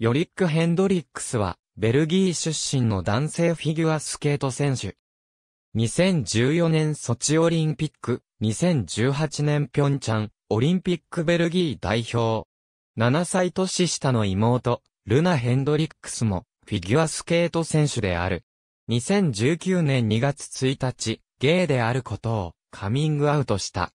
ヨリック・ヘンドリックスは、ベルギー出身の男性フィギュアスケート選手。2014年ソチオリンピック、2018年ピョンチャン、オリンピックベルギー代表。7歳年下の妹、ルナ・ヘンドリックスも、フィギュアスケート選手である。2019年2月1日、ゲイであることを、カミングアウトした。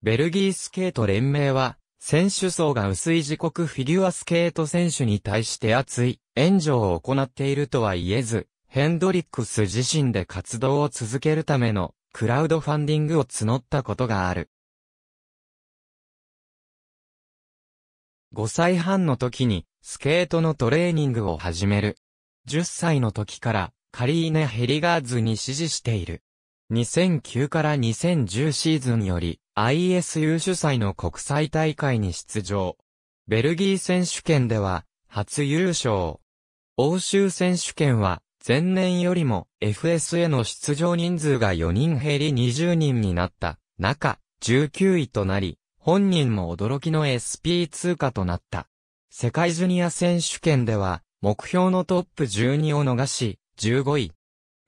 ベルギースケート連盟は、選手層が薄い自国フィギュアスケート選手に対して熱い援助を行っているとは言えず、ヘンドリックス自身で活動を続けるためのクラウドファンディングを募ったことがある。5歳半の時にスケートのトレーニングを始める。10歳の時からカリーネ・ヘリガーズに支持している。2009から2010シーズンより ISU 主催の国際大会に出場。ベルギー選手権では初優勝。欧州選手権は前年よりも FS への出場人数が4人減り20人になった中、19位となり、本人も驚きの SP 通過となった。世界ジュニア選手権では目標のトップ12を逃し、15位。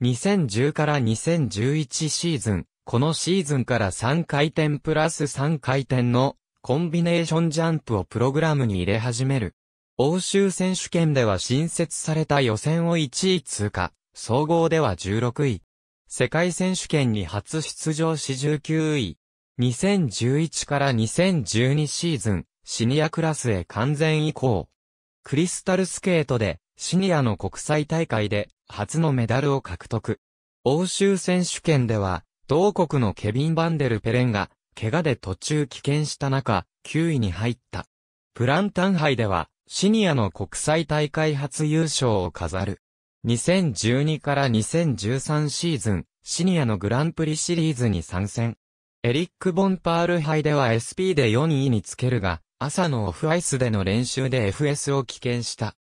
2010から2011シーズン、このシーズンから3回転プラス3回転のコンビネーションジャンプをプログラムに入れ始める。欧州選手権では新設された予選を1位通過、総合では16位。世界選手権に初出場し19位。2011から2012シーズン、シニアクラスへ完全移行。クリスタルスケートで、シニアの国際大会で、初のメダルを獲得。欧州選手権では、同国のケビン・バンデル・ペレンが、怪我で途中棄権した中、9位に入った。プランタン杯では、シニアの国際大会初優勝を飾る。2012から2013シーズン、シニアのグランプリシリーズに参戦。エリック・ボンパール杯では SP で4位につけるが、朝のオフアイスでの練習で FS を棄権した。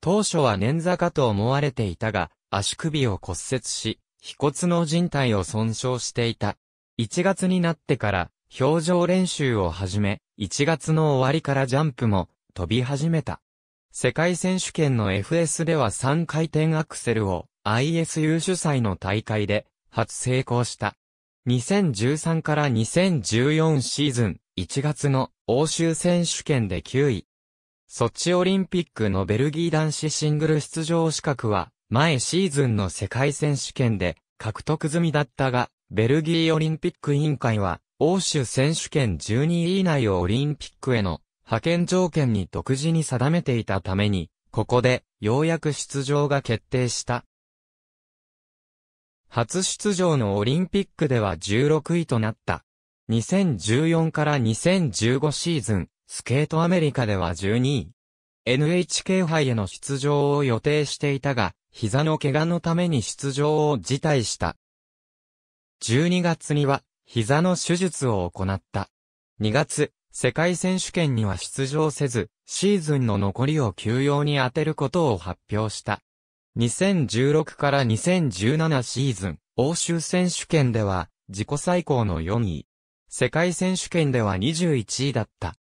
当初は捻挫かと思われていたが、足首を骨折し、皮骨の人帯を損傷していた。1月になってから、表情練習を始め、1月の終わりからジャンプも飛び始めた。世界選手権の FS では3回転アクセルを ISU 主催の大会で初成功した。2013から2014シーズン1月の欧州選手権で9位。ソチオリンピックのベルギー男子シングル出場資格は前シーズンの世界選手権で獲得済みだったが、ベルギーオリンピック委員会は、欧州選手権12位以内をオリンピックへの派遣条件に独自に定めていたために、ここで、ようやく出場が決定した。初出場のオリンピックでは16位となった。2014から2015シーズン、スケートアメリカでは12位。NHK 杯への出場を予定していたが、膝の怪我のために出場を辞退した。12月には、膝の手術を行った。2月、世界選手権には出場せず、シーズンの残りを休養に当てることを発表した。2016から2017シーズン、欧州選手権では、自己最高の4位。世界選手権では21位だった。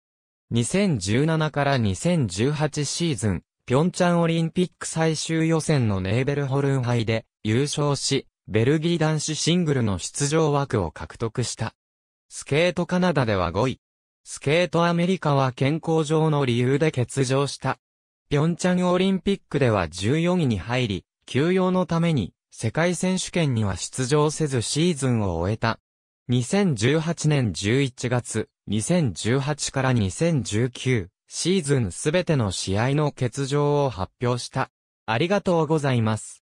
2017から2018シーズン、平昌オリンピック最終予選のネーベルホルン杯で優勝し、ベルギー男子シングルの出場枠を獲得した。スケートカナダでは5位。スケートアメリカは健康上の理由で欠場した。平昌オリンピックでは14位に入り、休養のために世界選手権には出場せずシーズンを終えた。2018年11月、2018から2019、シーズンすべての試合の欠場を発表した。ありがとうございます。